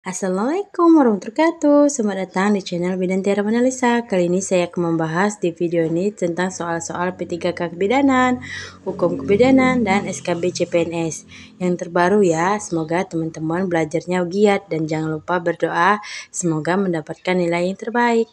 Assalamualaikum warahmatullahi wabarakatuh Selamat datang di channel Bidan Tiara Analisa Kali ini saya akan membahas di video ini tentang soal-soal P3K Kebidanan Hukum Kebidanan dan SKB CPNS Yang terbaru ya Semoga teman-teman belajarnya giat Dan jangan lupa berdoa Semoga mendapatkan nilai yang terbaik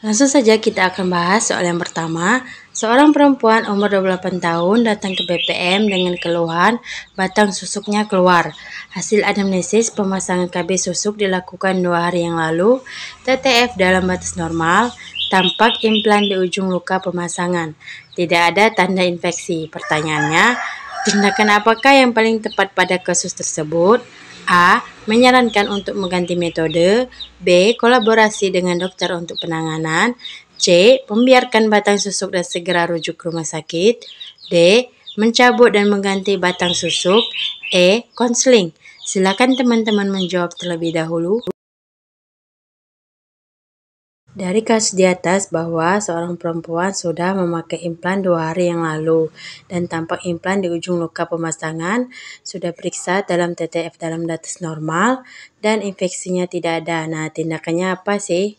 Langsung saja kita akan bahas soal yang pertama. Seorang perempuan umur 28 tahun datang ke BPM dengan keluhan batang susuknya keluar. Hasil anamnesis pemasangan KB susuk dilakukan dua hari yang lalu, TTF dalam batas normal, tampak implan di ujung luka pemasangan. Tidak ada tanda infeksi. Pertanyaannya, tindakan apakah yang paling tepat pada kasus tersebut? A. Menyarankan untuk mengganti metode B. Kolaborasi dengan dokter untuk penanganan C. Membiarkan batang susuk dan segera rujuk ke rumah sakit D. Mencabut dan mengganti batang susuk E. Konseling Silakan teman-teman menjawab terlebih dahulu. Dari kasus di atas bahwa seorang perempuan sudah memakai implan dua hari yang lalu dan tampak implan di ujung luka pemasangan, sudah periksa dalam TTF dalam batas normal, dan infeksinya tidak ada. Nah, tindakannya apa sih?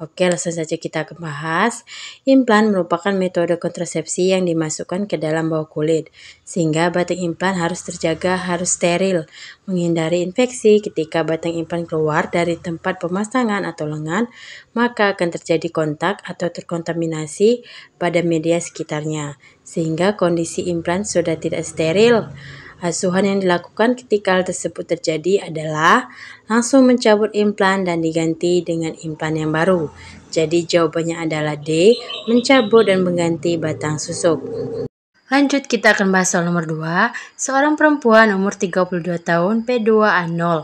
Oke, langsung saja kita bahas. Implan merupakan metode kontrasepsi yang dimasukkan ke dalam bawah kulit, sehingga batang implan harus terjaga, harus steril, menghindari infeksi. Ketika batang implan keluar dari tempat pemasangan atau lengan, maka akan terjadi kontak atau terkontaminasi pada media sekitarnya, sehingga kondisi implan sudah tidak steril. Asuhan yang dilakukan ketika hal tersebut terjadi adalah langsung mencabut implan dan diganti dengan implan yang baru. Jadi jawabannya adalah D, mencabut dan mengganti batang susuk. Lanjut kita akan bahas soal nomor 2, seorang perempuan umur 32 tahun P2A0,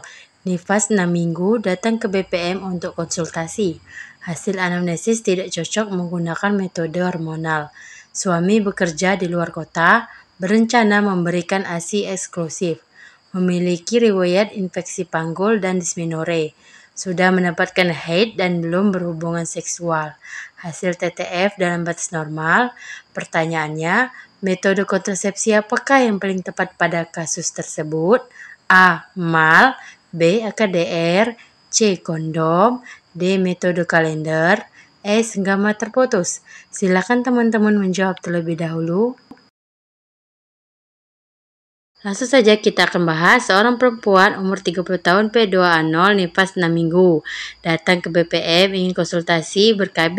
nifas 6 minggu datang ke BPM untuk konsultasi. Hasil anamnesis tidak cocok menggunakan metode hormonal. Suami bekerja di luar kota, berencana memberikan ASI eksklusif, memiliki riwayat infeksi panggul dan dismenore, sudah mendapatkan haid dan belum berhubungan seksual. Hasil TTF dalam batas normal, pertanyaannya, metode kontrasepsi apakah yang paling tepat pada kasus tersebut? A. MAL B. AKDR C. Kondom D. Metode kalender E. Senggama terputus. Silakan teman-teman menjawab terlebih dahulu. Langsung saja kita akan bahas seorang perempuan umur 30 tahun p 2 a nifas 6 minggu. Datang ke BPM ingin konsultasi berkab.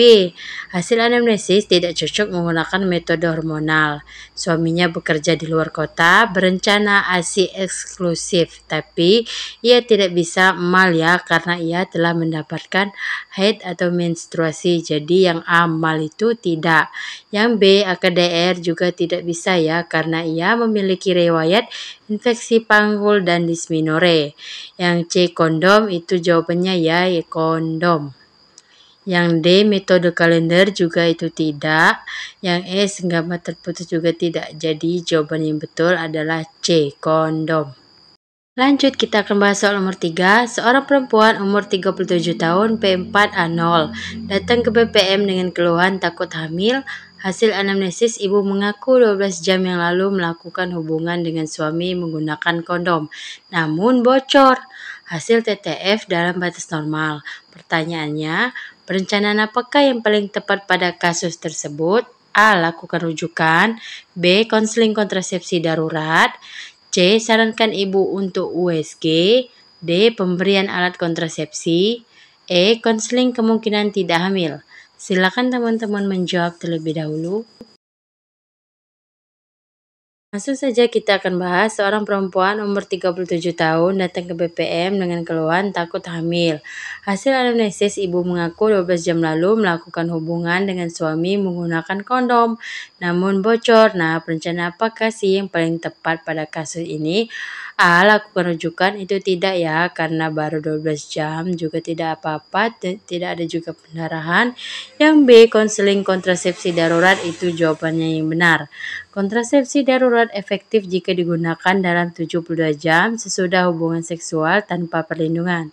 Hasil anamnesis tidak cocok menggunakan metode hormonal. Suaminya bekerja di luar kota, berencana ASI eksklusif. Tapi ia tidak bisa mal ya karena ia telah mendapatkan haid atau menstruasi. Jadi yang A mal itu tidak. Yang B AKDR juga tidak bisa ya karena ia memiliki riwayat infeksi panggul, dan disminore. Yang C kondom itu jawabannya ya, ya kondom. Yang D metode kalender juga itu tidak. Yang E senggama terputus juga tidak. Jadi jawaban yang betul adalah C kondom. Lanjut kita akan bahas soal nomor 3. Seorang perempuan umur 37 tahun P4A0 datang ke BPM dengan keluhan takut hamil Hasil anamnesis, ibu mengaku 12 jam yang lalu melakukan hubungan dengan suami menggunakan kondom, namun bocor. Hasil TTF dalam batas normal. Pertanyaannya, perencanaan apakah yang paling tepat pada kasus tersebut? A. Lakukan rujukan B. Konseling kontrasepsi darurat C. Sarankan ibu untuk USG D. Pemberian alat kontrasepsi E. Konseling kemungkinan tidak hamil Silakan teman-teman menjawab terlebih dahulu. Langsung saja kita akan bahas seorang perempuan umur 37 tahun datang ke BPM dengan keluhan takut hamil. Hasil anamnesis ibu mengaku 12 jam lalu melakukan hubungan dengan suami menggunakan kondom, namun bocor. Nah, rencana apakah sih yang paling tepat pada kasus ini? Al, ah, lakukan rujukan itu tidak ya karena baru 12 jam juga tidak apa-apa tidak ada juga pendarahan yang B konseling kontrasepsi darurat itu jawabannya yang benar kontrasepsi darurat efektif jika digunakan dalam 72 jam sesudah hubungan seksual tanpa perlindungan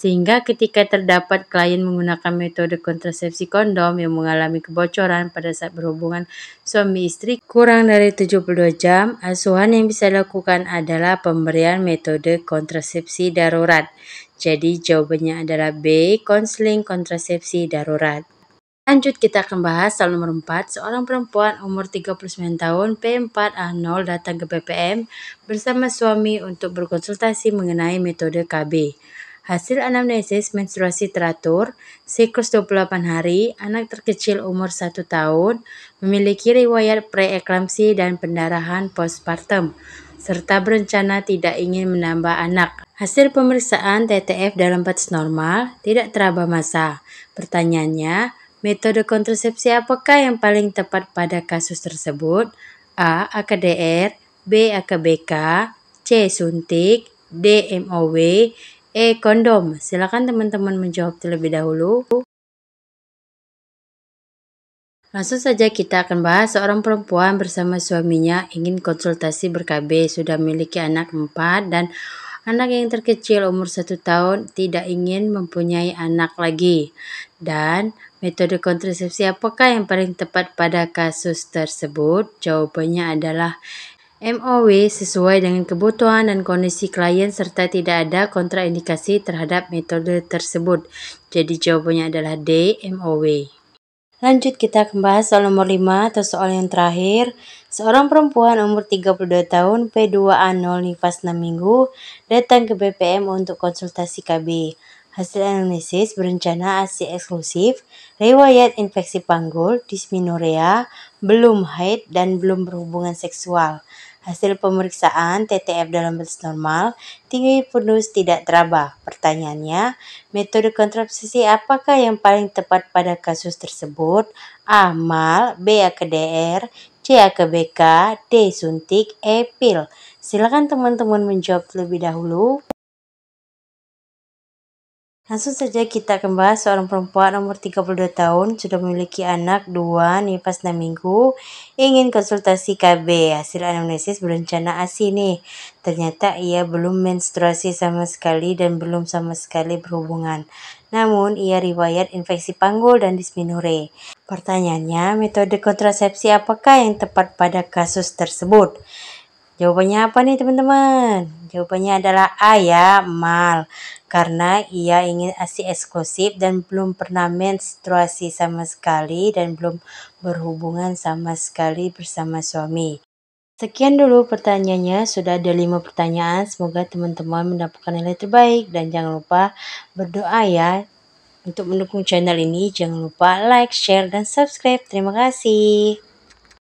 sehingga ketika terdapat klien menggunakan metode kontrasepsi kondom yang mengalami kebocoran pada saat berhubungan suami istri kurang dari 72 jam, asuhan yang bisa dilakukan adalah pemberian metode kontrasepsi darurat. Jadi jawabannya adalah B, konseling kontrasepsi darurat. Lanjut kita akan bahas soal nomor 4. Seorang perempuan umur 39 tahun P4A0 datang ke BPM bersama suami untuk berkonsultasi mengenai metode KB. Hasil anamnesis menstruasi teratur, siklus 28 hari, anak terkecil umur 1 tahun, memiliki riwayat preeklamsi dan pendarahan postpartum, serta berencana tidak ingin menambah anak. Hasil pemeriksaan TTF dalam batas normal tidak teraba masa. Pertanyaannya, metode kontrasepsi apakah yang paling tepat pada kasus tersebut? A. AKDR B. AKBK C. Suntik D. MOW E. Kondom. Silakan teman-teman menjawab terlebih dahulu. Langsung saja kita akan bahas seorang perempuan bersama suaminya ingin konsultasi berkabe sudah memiliki anak empat dan anak yang terkecil umur satu tahun tidak ingin mempunyai anak lagi. Dan metode kontrasepsi apakah yang paling tepat pada kasus tersebut? Jawabannya adalah MOW sesuai dengan kebutuhan dan kondisi klien serta tidak ada kontraindikasi terhadap metode tersebut. Jadi jawabannya adalah D, MOW. Lanjut kita membahas soal nomor 5 atau soal yang terakhir. Seorang perempuan umur 32 tahun P2A0 nifas 6 minggu datang ke BPM untuk konsultasi KB. Hasil analisis berencana ASI eksklusif, riwayat infeksi panggul, disminorea, belum haid, dan belum berhubungan seksual. Hasil pemeriksaan TTF dalam batas normal, tinggi penus tidak teraba. Pertanyaannya, metode kontrasepsi apakah yang paling tepat pada kasus tersebut? A. Mal, B. AKDR, C. AKBK, D. Suntik, E. Pil. Silakan teman-teman menjawab terlebih dahulu. Langsung saja kita akan bahas seorang perempuan umur 32 tahun, sudah memiliki anak 2, nih pas 6 minggu, ingin konsultasi KB, hasil anamnesis berencana ASI nih. Ternyata ia belum menstruasi sama sekali dan belum sama sekali berhubungan. Namun, ia riwayat infeksi panggul dan disminure. Pertanyaannya, metode kontrasepsi apakah yang tepat pada kasus tersebut? Jawabannya apa nih teman-teman? Jawabannya adalah A ya, mal. Karena ia ingin asi eksklusif dan belum pernah menstruasi sama sekali dan belum berhubungan sama sekali bersama suami. Sekian dulu pertanyaannya, sudah ada 5 pertanyaan. Semoga teman-teman mendapatkan nilai terbaik dan jangan lupa berdoa ya. Untuk mendukung channel ini, jangan lupa like, share, dan subscribe. Terima kasih.